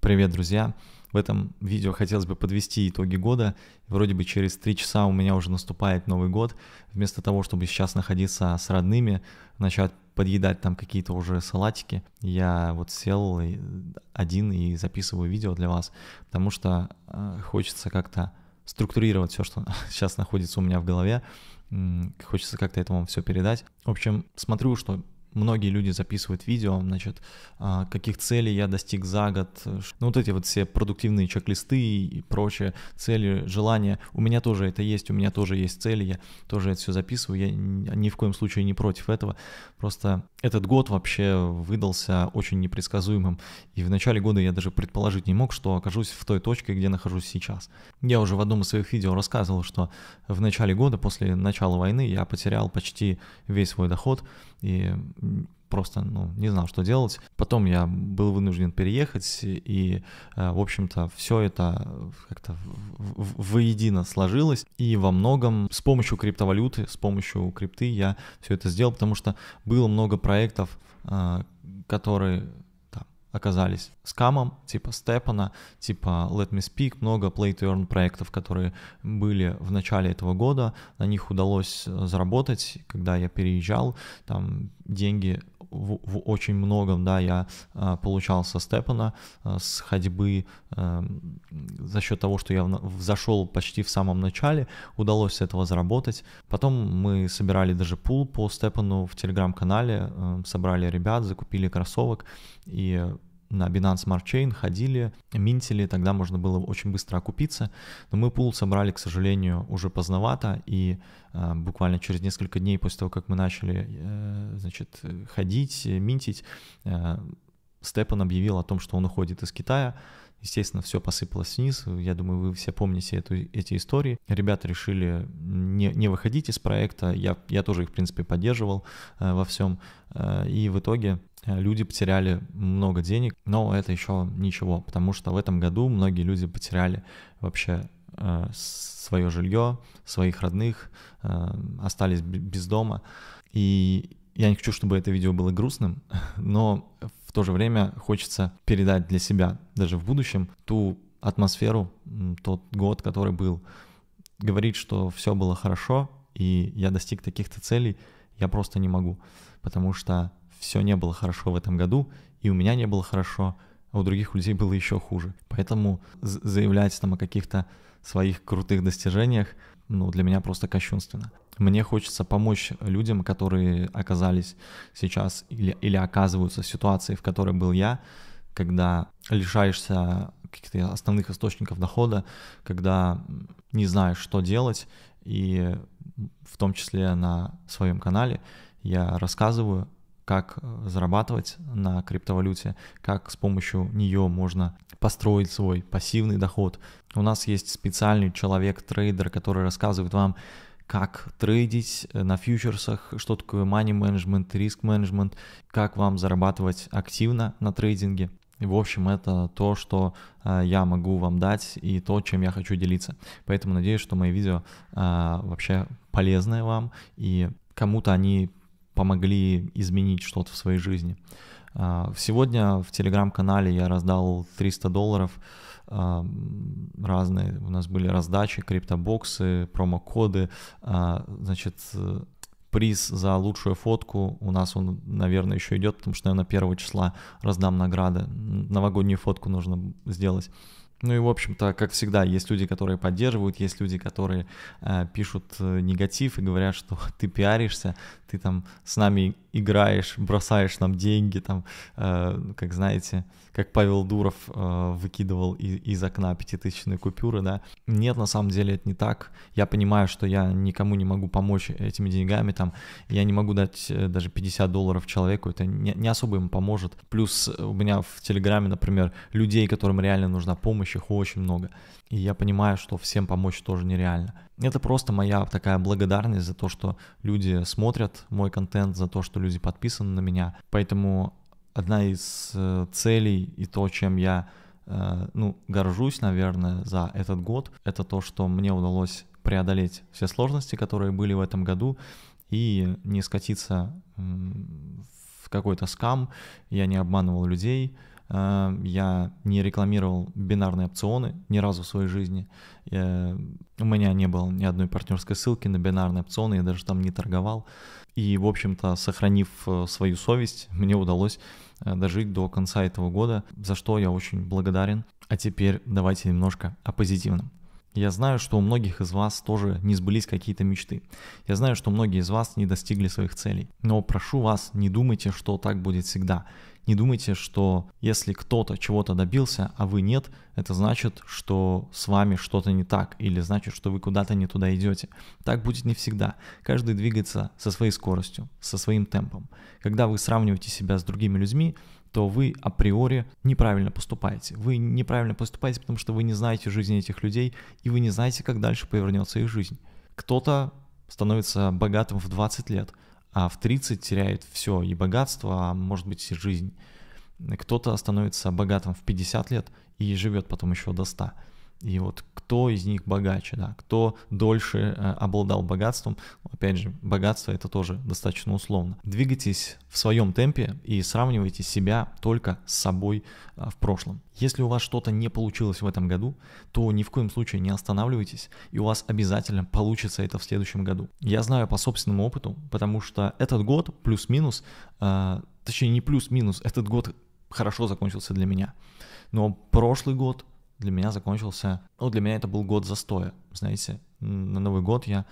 Привет, друзья! В этом видео хотелось бы подвести итоги года. Вроде бы через три часа у меня уже наступает Новый год. Вместо того, чтобы сейчас находиться с родными, начать подъедать там какие-то уже салатики, я вот сел один и записываю видео для вас, потому что э, хочется как-то структурировать все, что сейчас находится у меня в голове. Хочется как-то этому все передать. В общем, смотрю, что многие люди записывают видео, значит, а, каких целей я достиг за год, ну вот эти вот все продуктивные чек-листы и прочие цели, желания. У меня тоже это есть, у меня тоже есть цели, я тоже это все записываю, я ни в коем случае не против этого. Просто этот год вообще выдался очень непредсказуемым, и в начале года я даже предположить не мог, что окажусь в той точке, где нахожусь сейчас. Я уже в одном из своих видео рассказывал, что в начале года, после начала войны, я потерял почти весь свой доход, и просто ну, не знал, что делать. Потом я был вынужден переехать, и, э, в общем-то, все это как-то воедино сложилось. И во многом с помощью криптовалюты, с помощью крипты я все это сделал, потому что было много проектов, э, которые оказались скамом, типа Степана, типа Let Me Speak, много Play to Earn проектов, которые были в начале этого года, на них удалось э, заработать, когда я переезжал, там деньги в, в очень многом, да, я а, получал со Степана, а, с ходьбы, а, за счет того, что я зашел почти в самом начале, удалось с этого заработать. Потом мы собирали даже пул по Степану в телеграм-канале, а, собрали ребят, закупили кроссовок и на Binance Smart Chain ходили, минтили, тогда можно было очень быстро окупиться, но мы пул собрали, к сожалению, уже поздновато, и э, буквально через несколько дней после того, как мы начали э, значит, э, ходить, э, минтить. Э, Степан объявил о том, что он уходит из Китая. Естественно, все посыпалось вниз. Я думаю, вы все помните эту, эти истории. Ребята решили не, не выходить из проекта. Я, я тоже их, в принципе, поддерживал во всем. и в итоге люди потеряли много денег, но это еще ничего, потому что в этом году многие люди потеряли вообще свое жилье, своих родных, остались без дома. И я не хочу, чтобы это видео было грустным, но в то же время хочется передать для себя, даже в будущем, ту атмосферу, тот год, который был. Говорить, что все было хорошо, и я достиг таких-то целей, я просто не могу, потому что все не было хорошо в этом году, и у меня не было хорошо, а у других людей было еще хуже. Поэтому заявлять там о каких-то своих крутых достижениях, ну, для меня просто кощунственно. Мне хочется помочь людям, которые оказались сейчас или, или оказываются в ситуации, в которой был я, когда лишаешься каких-то основных источников дохода, когда не знаешь, что делать, и в том числе на своем канале я рассказываю, как зарабатывать на криптовалюте, как с помощью нее можно построить свой пассивный доход. У нас есть специальный человек-трейдер, который рассказывает вам, как трейдить э, на фьючерсах, что такое money management, риск менеджмент, как вам зарабатывать активно на трейдинге. И, в общем, это то, что э, я могу вам дать и то, чем я хочу делиться. Поэтому надеюсь, что мои видео э, вообще полезны вам и кому-то они помогли изменить что-то в своей жизни. А, сегодня в телеграм-канале я раздал 300 долларов. А, разные у нас были раздачи, криптобоксы, промокоды. А, значит, приз за лучшую фотку. У нас он, наверное, еще идет, потому что, наверное, 1 числа раздам награды. Новогоднюю фотку нужно сделать. Ну и, в общем-то, как всегда, есть люди, которые поддерживают, есть люди, которые э, пишут э, негатив и говорят, что ты пиаришься, ты там с нами играешь, бросаешь нам деньги, там, э, как знаете, как Павел Дуров э, выкидывал из, из окна пятитысячные купюры, да. Нет, на самом деле это не так. Я понимаю, что я никому не могу помочь этими деньгами, там, я не могу дать э, даже 50 долларов человеку, это не, не особо им поможет. Плюс у меня в Телеграме, например, людей, которым реально нужна помощь, помогающих очень много. И я понимаю, что всем помочь тоже нереально. Это просто моя такая благодарность за то, что люди смотрят мой контент, за то, что люди подписаны на меня. Поэтому одна из э, целей и то, чем я э, ну, горжусь, наверное, за этот год, это то, что мне удалось преодолеть все сложности, которые были в этом году, и не скатиться в какой-то скам, я не обманывал людей, Эм, я не рекламировал бинарные опционы ни разу в своей жизни. Э, у меня не было ни одной партнерской ссылки на бинарные опционы, я даже там не торговал. И, в общем-то, сохранив э, свою совесть, мне удалось э, дожить до конца этого года, за что я очень благодарен. А теперь давайте немножко о позитивном. Я знаю, что у многих из вас тоже не сбылись какие-то мечты. Я знаю, что многие из вас не достигли своих целей. Но прошу вас, не думайте, что так будет всегда. Не думайте, что если кто-то чего-то добился, а вы нет, это значит, что с вами что-то не так или значит, что вы куда-то не туда идете. Так будет не всегда. Каждый двигается со своей скоростью, со своим темпом. Когда вы сравниваете себя с другими людьми, то вы априори неправильно поступаете. Вы неправильно поступаете, потому что вы не знаете жизни этих людей, и вы не знаете, как дальше повернется их жизнь. Кто-то становится богатым в 20 лет, а в 30 теряет все, и богатство, а может быть и жизнь. Кто-то становится богатым в 50 лет и живет потом еще до 100. И вот кто из них богаче, да, кто дольше э, обладал богатством. Опять же, богатство это тоже достаточно условно. Двигайтесь в своем темпе и сравнивайте себя только с собой э, в прошлом. Если у вас что-то не получилось в этом году, то ни в коем случае не останавливайтесь, и у вас обязательно получится это в следующем году. Я знаю по собственному опыту, потому что этот год плюс-минус, э, точнее не плюс-минус, этот год хорошо закончился для меня. Но прошлый год для меня закончился... Ну, для меня это был год застоя, знаете. На Новый год я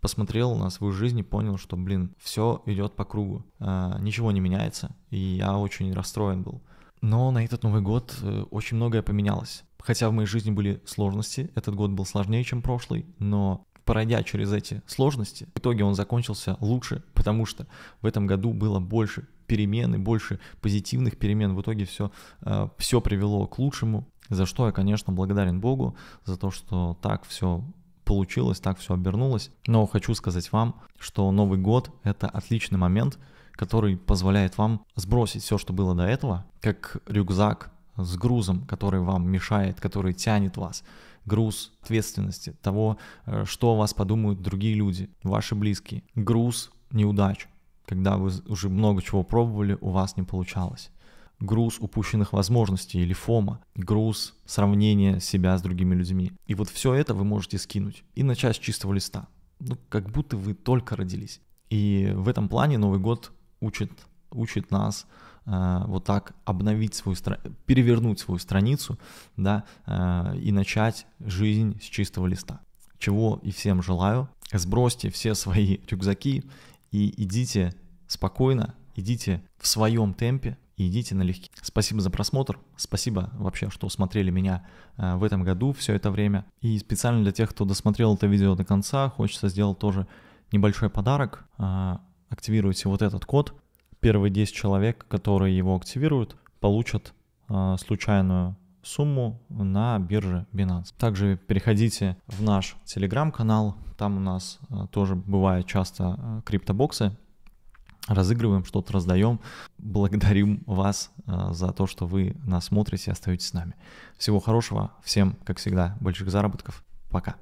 посмотрел на свою жизнь и понял, что, блин, все идет по кругу, а, ничего не меняется, и я очень расстроен был. Но на этот Новый год э, очень многое поменялось. Хотя в моей жизни были сложности, этот год был сложнее, чем прошлый, но пройдя через эти сложности, в итоге он закончился лучше, потому что в этом году было больше перемен и больше позитивных перемен. В итоге все, э, все привело к лучшему, за что я, конечно, благодарен Богу, за то, что так все получилось, так все обернулось. Но хочу сказать вам, что Новый год — это отличный момент, который позволяет вам сбросить все, что было до этого, как рюкзак с грузом, который вам мешает, который тянет вас, груз ответственности, того, э, что о вас подумают другие люди, ваши близкие, груз неудач, когда вы уже много чего пробовали, у вас не получалось груз упущенных возможностей или фома, груз сравнения себя с другими людьми. И вот все это вы можете скинуть и начать с чистого листа. Ну, как будто вы только родились. И в этом плане Новый год учит, учит нас э, вот так обновить свою страницу, перевернуть свою страницу, да, э, и начать жизнь с чистого листа. Чего и всем желаю. Сбросьте все свои рюкзаки и идите спокойно, идите в своем темпе, и идите налегке. Спасибо за просмотр, спасибо вообще, что смотрели меня э, в этом году все это время. И специально для тех, кто досмотрел это видео до конца, хочется сделать тоже небольшой подарок. Э, активируйте вот этот код. Первые 10 человек, которые его активируют, получат э, случайную сумму на бирже Binance. Также переходите в наш телеграм-канал, там у нас тоже бывают часто криптобоксы, разыгрываем, что-то раздаем. Благодарим вас э, за то, что вы нас смотрите и остаетесь с нами. Всего хорошего, всем, как всегда, больших заработков. Пока.